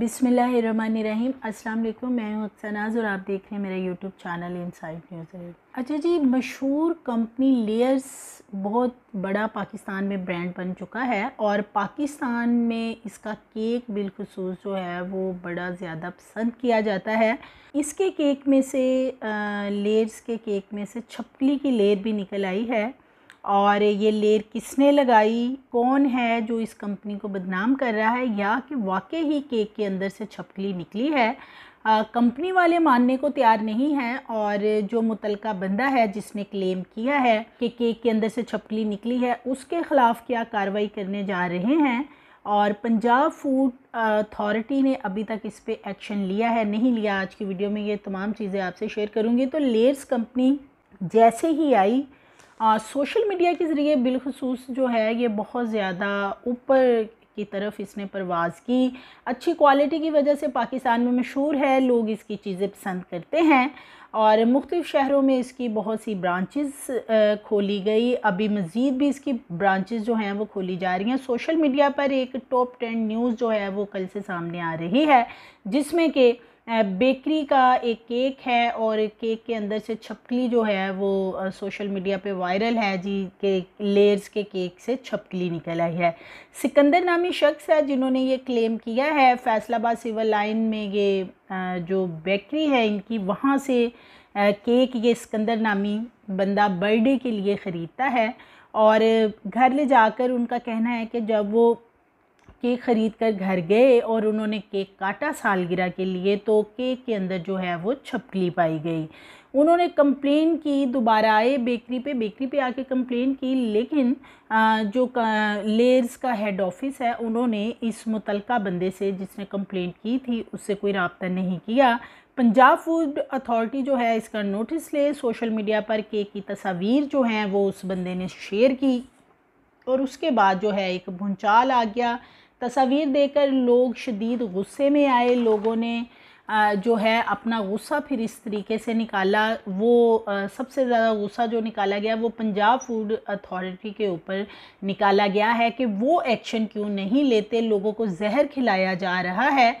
बिसमीम अस्सलाम वालेकुम मैं हूं सनाज और आप देख रहे हैं मेरा यूट्यूब चैनल इनसाइड न्यूज़ अच्छा जी मशहूर कंपनी लेयर्स बहुत बड़ा पाकिस्तान में ब्रांड बन चुका है और पाकिस्तान में इसका केक बिलखसूस जो है वो बड़ा ज़्यादा पसंद किया जाता है इसके केक में से लेयर्स के केक में से छपली की लेयर भी निकल आई है और ये लेर किसने लगाई कौन है जो इस कंपनी को बदनाम कर रहा है या कि वाकई ही केक के अंदर से छपकली निकली है कंपनी वाले मानने को तैयार नहीं हैं और जो मुतलका बंदा है जिसने क्लेम किया है कि केक के अंदर से छपकली निकली है उसके ख़िलाफ़ क्या कार्रवाई करने जा रहे हैं और पंजाब फूड अथॉरिटी ने अभी तक इस पर एक्शन लिया है नहीं लिया आज की वीडियो में ये तमाम चीज़ें आपसे शेयर करूँगी तो लेयर्स कंपनी जैसे ही आई सोशल मीडिया के ज़रिए बिलखसूस जो है ये बहुत ज़्यादा ऊपर की तरफ इसने परवाज़ की अच्छी क्वालिटी की वजह से पाकिस्तान में मशहूर है लोग इसकी चीज़ें पसंद करते हैं और मुख्तु शहरों में इसकी बहुत सी ब्रांचेस खोली गई अभी मज़ीद भी इसकी ब्रांचेस जो हैं वो खोली जा रही हैं सोशल मीडिया पर एक टॉप टेन न्यूज़ जो है वो कल से सामने आ रही है जिसमें कि बेकरी का एक केक है और केक के अंदर से छपकली जो है वो सोशल मीडिया पे वायरल है जी के लेयर्स के केक से छपकली निकल आई है सिकंदर नामी शख्स है जिन्होंने ये क्लेम किया है फैसलाबाद सिविल लाइन में ये जो बेकरी है इनकी वहाँ से केक ये सिकंदर नामी बंदा बर्थडे के लिए ख़रीदता है और घर ले जाकर उनका कहना है कि जब वो केक ख़रीद कर घर गए और उन्होंने केक काटा सालगिरह के लिए तो केक के अंदर जो है वो छपकली पाई गई उन्होंने कंप्लेन की दोबारा आए बेकरी पे बेकरी पे आके कंप्लेन की लेकिन जो लेयर्स का हेड ऑफिस है उन्होंने इस मुतल बंदे से जिसने कंप्लेन की थी उससे कोई रबता नहीं किया पंजाब फूड अथॉरिटी जो है इसका नोटिस ले सोशल मीडिया पर केक की तस्वीर जो हैं वो उस बंदे ने शेयर की और उसके बाद जो है एक भूचाल आ गया तस्वीर देकर लोग शदीद गुस्से में आए लोगों ने जो है अपना गुस्सा फिर इस तरीके से निकाला वो सबसे ज़्यादा गुस्सा जो निकाला गया वो पंजाब फूड अथॉरिटी के ऊपर निकाला गया है कि वो एक्शन क्यों नहीं लेते लोगों को जहर खिलाया जा रहा है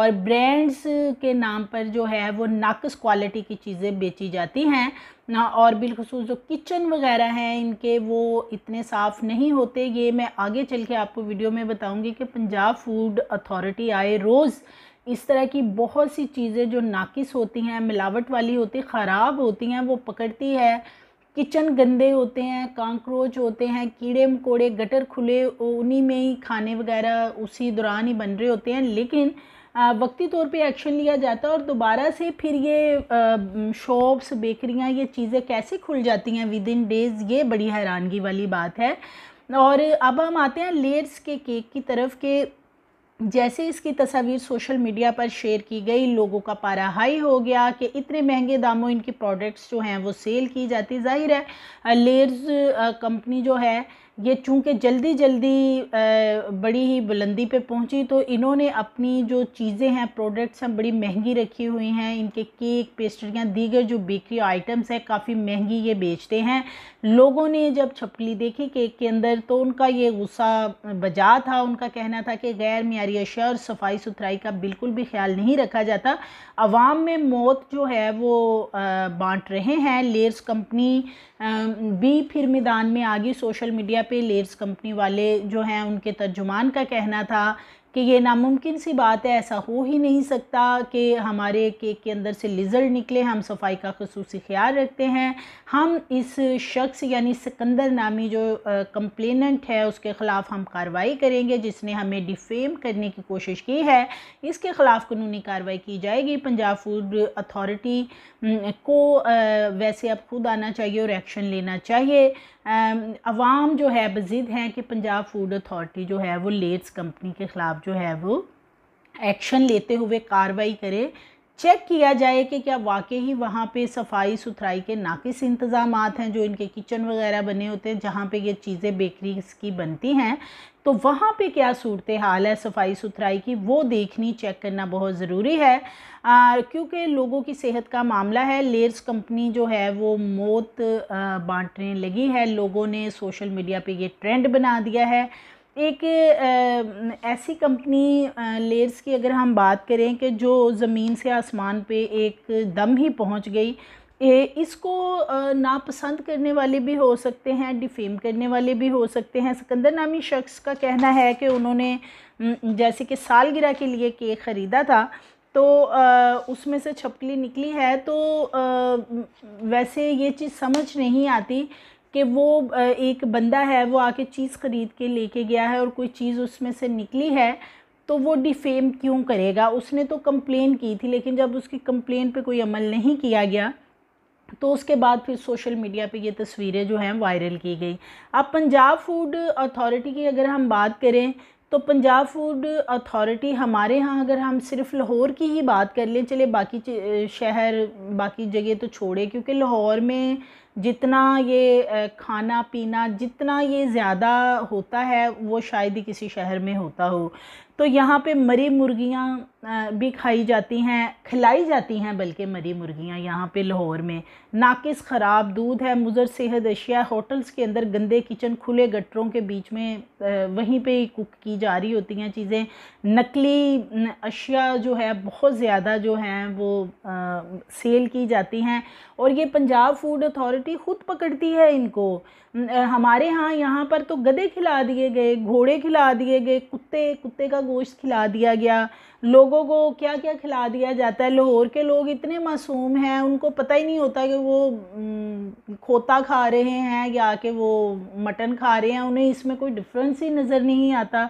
और ब्रांड्स के नाम पर जो है वो नाकस क्वालिटी की चीज़ें बेची जाती हैं ना और बिलखसूस जो किचन वगैरह हैं इनके वो इतने साफ़ नहीं होते ये मैं आगे चल के आपको वीडियो में बताऊंगी कि पंजाब फूड अथॉरिटी आए रोज़ इस तरह की बहुत सी चीज़ें जो नाकिस होती हैं मिलावट वाली होती ख़राब होती हैं वो पकड़ती है किचन गंदे होते हैं कॉकरोच होते हैं कीड़े मकोड़े गटर खुले उन्हीं में ही खाने वगैरह उसी दौरान ही बन रहे होते हैं लेकिन वक्ती तौर पे एक्शन लिया जाता है और दोबारा से फिर ये शॉप्स बेकरियां ये चीज़ें कैसे खुल जाती हैं विद इन डेज़ ये बड़ी हैरानगी वाली बात है और अब हम आते हैं लेयर्स के केक की तरफ के जैसे इसकी तस्वीर सोशल मीडिया पर शेयर की गई लोगों का पारा हाई हो गया कि इतने महंगे दामों इनके प्रोडक्ट्स जो हैं वो सेल की जाती जाहिर है लेयर्स कंपनी जो है ये चूँकि जल्दी जल्दी बड़ी ही बुलंदी पे पहुँची तो इन्होंने अपनी जो चीज़ें हैं प्रोडक्ट्स हैं बड़ी महंगी रखी हुई हैं इनके केक पेस्ट्रियाँ दीगर जो बेकरी आइटम्स हैं काफ़ी महंगी ये बेचते हैं लोगों ने जब छपली देखी केक के अंदर तो उनका ये गुस्सा बजा था उनका कहना था कि गैर मीरी अशर और सफाई सुथराई का बिल्कुल भी ख्याल नहीं रखा जाता आवाम में मौत जो है वो बांट रहे हैं लेयर्स कंपनी भी फिर मैदान में आ गई सोशल मीडिया मीडिया पे लेयर्स कंपनी वाले जो हैं उनके तर्जुमान का कहना था कि ये नामुमकिन सी बात है ऐसा हो ही नहीं सकता कि हमारे केक के अंदर से लिजल निकले हम सफाई का खसूस ख्याल रखते हैं हम इस शख्स यानी सिकंदर नामी जो कंप्लेनेंट है उसके ख़िलाफ़ हम कार्रवाई करेंगे जिसने हमें डिफेम करने की कोशिश की है इसके ख़िलाफ़ कानूनी कार्रवाई की जाएगी पंजाब फूड अथॉरिटी को वैसे अब खुद आना चाहिए और एक्शन लेना चाहिए आवाम जो है बजिद हैं कि पंजाब फूड अथॉरिटी जो है वो लेट्स कंपनी के ख़िलाफ़ जो है वो एक्शन लेते हुए कार्रवाई करें चेक किया जाए कि क्या वाकई ही वहाँ पे सफाई सुथराई के नाकिस इंतज़ाम हैं जो इनके किचन वगैरह बने होते हैं जहाँ पे ये चीज़ें बेकरीज की बनती हैं तो वहाँ पे क्या सूरत हाल है सफाई सुथराई की वो देखनी चेक करना बहुत ज़रूरी है क्योंकि लोगों की सेहत का मामला है लेयर्स कंपनी जो है वो मौत बांटने लगी है लोगों ने सोशल मीडिया पर ये ट्रेंड बना दिया है एक ऐसी कंपनी लेयर्स की अगर हम बात करें कि जो ज़मीन से आसमान पे एक दम ही पहुंच गई ए, इसको नापसंद करने वाले भी हो सकते हैं डिफेम करने वाले भी हो सकते हैं सिकंदर नामी शख्स का कहना है कि उन्होंने जैसे कि सालगिरह के लिए केक ख़रीदा था तो उसमें से छपकली निकली है तो वैसे ये चीज़ समझ नहीं आती कि वो एक बंदा है वो आके चीज़ ख़रीद के लेके गया है और कोई चीज़ उसमें से निकली है तो वो डिफेम क्यों करेगा उसने तो कंप्लेन की थी लेकिन जब उसकी कंप्लेन पे कोई अमल नहीं किया गया तो उसके बाद फिर सोशल मीडिया पे ये तस्वीरें जो हैं वायरल की गई अब पंजाब फूड अथॉरिटी की अगर हम बात करें तो पंजाब फूड अथॉरिटी हमारे यहाँ अगर हम सिर्फ लाहौर की ही बात कर लें चले बाकी शहर बाकी जगह तो छोड़े क्योंकि लाहौर में जितना ये खाना पीना जितना ये ज़्यादा होता है वो शायद ही किसी शहर में होता हो तो यहाँ पे मरी मुर्गियाँ भी खाई जाती हैं खिलाई जाती हैं बल्कि मरी मुर्गियाँ यहाँ पे लाहौर में नाकिस ख़राब दूध है मुजर सेहत अशिया होटल्स के अंदर गंदे किचन खुले गटरों के बीच में वहीं पे कुक की जा रही होती हैं चीज़ें नकली अशिया जो है बहुत ज़्यादा जो हैं वो आ, सेल की जाती हैं और ये पंजाब फूड अथॉरिटी सोसाइटी खुद पकड़ती है इनको हमारे यहाँ यहाँ पर तो गधे खिला दिए गए घोड़े खिला दिए गए कुत्ते कुत्ते का गोश्त खिला दिया गया लोगों को क्या क्या खिला दिया जाता है लाहौर के लोग इतने मासूम हैं उनको पता ही नहीं होता कि वो खोता खा रहे हैं या कि वो मटन खा रहे हैं उन्हें इसमें कोई डिफरेंस ही नज़र नहीं आता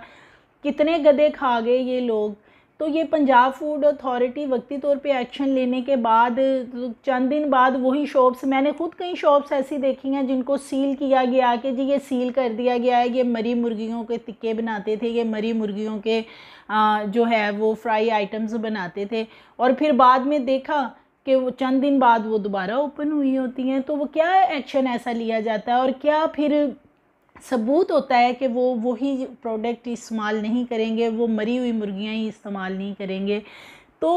कितने गधे खा गए ये लोग तो ये पंजाब फूड अथॉरिटी वक्ती तौर पे एक्शन लेने के बाद चंद दिन बाद वही शॉप्स मैंने खुद कई शॉप्स ऐसी देखी हैं जिनको सील किया गया कि जी ये सील कर दिया गया है ये मरी मुर्गियों के तिक्के बनाते थे ये मरी मुर्गियों के आ, जो है वो फ्राई आइटम्स बनाते थे और फिर बाद में देखा कि वो चंद दिन बाद वो दोबारा ओपन हुई होती हैं तो वो क्या एक्शन ऐसा लिया जाता है और क्या फिर सबूत होता है कि वो वही प्रोडक्ट इस्तेमाल नहीं करेंगे वो मरी हुई मुर्गियाँ ही इस्तेमाल नहीं करेंगे तो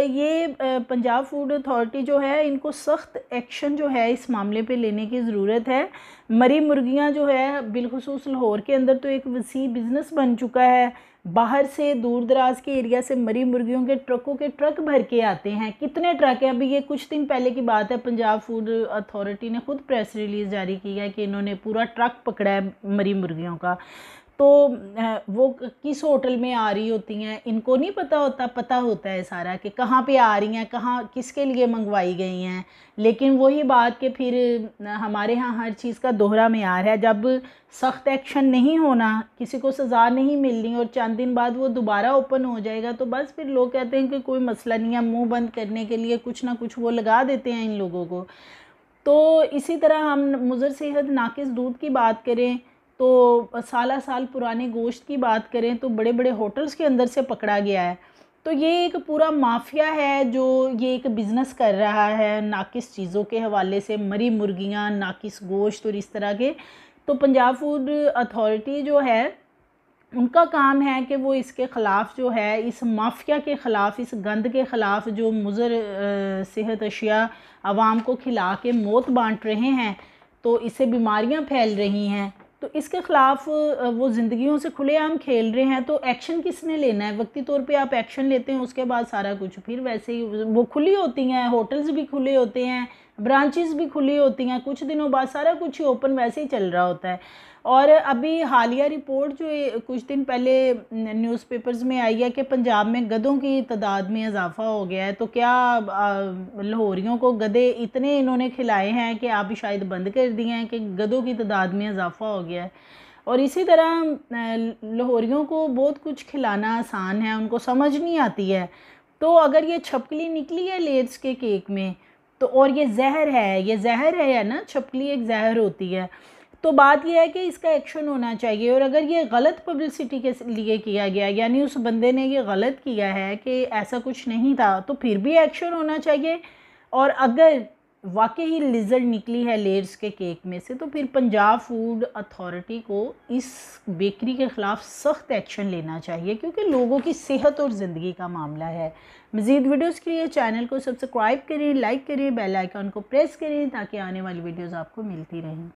ये पंजाब फूड अथॉरिटी जो है इनको सख्त एक्शन जो है इस मामले पे लेने की ज़रूरत है मरी मुर्गियाँ जो है बिलखसूस लाहौर के अंदर तो एक वसी बिज़नेस बन चुका है बाहर से दूर दराज के एरिया से मरी मुर्गियों के ट्रकों के ट्रक भर के आते हैं कितने ट्रक हैं अभी ये कुछ दिन पहले की बात है पंजाब फूड अथॉरिटी ने खुद प्रेस रिलीज़ जारी की है कि इन्होंने पूरा ट्रक पकड़ा है मरी मुर्गियों का तो वो किस होटल में आ रही होती हैं इनको नहीं पता होता पता होता है सारा कि कहाँ पे आ रही हैं कहाँ किसके लिए मंगवाई गई हैं लेकिन वही बात कि फिर हमारे यहाँ हर चीज़ का दोहरा मैार है जब सख्त एक्शन नहीं होना किसी को सज़ा नहीं मिलनी और चंद दिन बाद वो दोबारा ओपन हो जाएगा तो बस फिर लोग कहते हैं कि कोई मसला नहीं है मुँह बंद करने के लिए कुछ ना कुछ वो लगा देते हैं इन लोगों को तो इसी तरह हम मुज़र सेहत नाकिस दूध की बात करें तो साल साल पुराने गोश्त की बात करें तो बड़े बड़े होटल्स के अंदर से पकड़ा गया है तो ये एक पूरा माफिया है जो ये एक बिज़नेस कर रहा है नाकिस चीज़ों के हवाले से मरी मुर्गियाँ नाकिस गोश्त और इस तरह के तो पंजाब फूड अथॉरिटी जो है उनका काम है कि वो इसके ख़िलाफ़ जो है इस माफिया के ख़िलाफ़ इस गंद के ख़िलाफ़ जो मुज़र सेहत अशिया आवाम को खिला के मौत बांट रहे हैं तो इससे बीमारियाँ फैल रही हैं तो इसके ख़िलाफ़ वो ज़िंदगियों से खुलेआम खेल रहे हैं तो एक्शन किसने लेना है वक्ती तौर पे आप एक्शन लेते हैं उसके बाद सारा कुछ फिर वैसे ही वो खुली होती हैं होटल्स भी खुले होते हैं ब्रांचेस भी खुली होती हैं कुछ दिनों बाद सारा कुछ ही ओपन वैसे ही चल रहा होता है और अभी हालिया रिपोर्ट जो कुछ दिन पहले न्यूज़पेपर्स में आई है कि पंजाब में गधों की तादाद में इजाफ़ा हो गया है तो क्या लाहौरियों को गधे इतने इन्होंने खिलाए हैं कि आप शायद बंद कर दिए हैं कि गधों की तादाद में इजाफ़ा हो गया है और इसी तरह लाहौरियों को बहुत कुछ खिलाना आसान है उनको समझ नहीं आती है तो अगर ये छपकली निकली है लेट्स के केक में तो और ये जहर है ये जहर है ना छपकली एक जहर होती है तो बात यह है कि इसका एक्शन होना चाहिए और अगर ये गलत पब्लिसिटी के लिए किया गया यानी उस बंदे ने ये गलत किया है कि ऐसा कुछ नहीं था तो फिर भी एक्शन होना चाहिए और अगर वाकई ही लिजर्ड निकली है लेयर्स के केक में से तो फिर पंजाब फूड अथॉरिटी को इस बेकरी के ख़िलाफ़ सख्त एक्शन लेना चाहिए क्योंकि लोगों की सेहत और ज़िंदगी का मामला है मज़ीद वीडियोज़ के लिए चैनल को सब्सक्राइब करें लाइक करें बेल आइकन को प्रेस करें ताकि आने वाली वीडियोज़ आपको मिलती रहें